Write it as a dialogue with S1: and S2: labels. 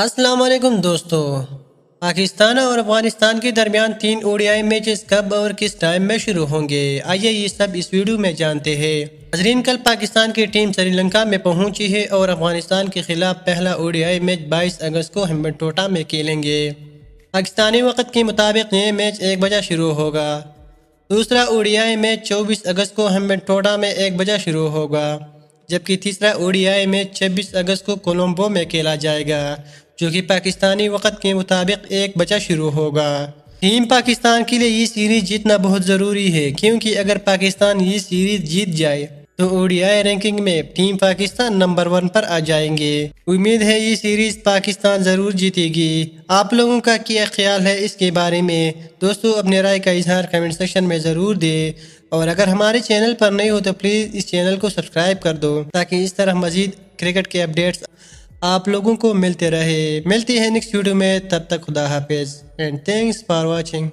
S1: असलम दोस्तों पाकिस्तान और अफगानिस्तान के दरमियान तीन ओडियाई मैचेस कब और किस टाइम में शुरू होंगे आइए ये सब इस वीडियो में जानते हैं नजरीन कल पाकिस्तान की टीम श्रीलंका में पहुंची है और अफगानिस्तान के खिलाफ पहला ओडियाई मैच 22 अगस्त को टोटा में खेलेंगे पाकिस्तानी वक्त के मुताबिक ये मैच एक बजा शुरू होगा दूसरा ओडियाई मैच चौबीस अगस्त को टोटा में एक बजा शुरू होगा जबकि तीसरा ओडीआई में 26 अगस्त को कोलंबो में खेला जाएगा जो कि पाकिस्तानी वक्त के मुताबिक एक बचा शुरू होगा टीम पाकिस्तान के लिए ये सीरीज़ जीतना बहुत ज़रूरी है क्योंकि अगर पाकिस्तान ये सीरीज़ जीत जाए तो ओडीआई रैंकिंग में टीम पाकिस्तान नंबर वन पर आ जाएंगे उम्मीद है ये सीरीज पाकिस्तान जरूर जीतेगी आप लोगों का क्या ख्याल है इसके बारे में दोस्तों अपने राय का इजहार कमेंट सेक्शन में ज़रूर दे और अगर हमारे चैनल पर नहीं हो तो प्लीज़ इस चैनल को सब्सक्राइब कर दो ताकि इस तरह मजीद क्रिकेट के अपडेट्स आप लोगों को मिलते रहे मिलती है नेक्स्ट वीडियो में तब तक खुदा हाफिज़ एंड थैंक्स फॉर वॉचिंग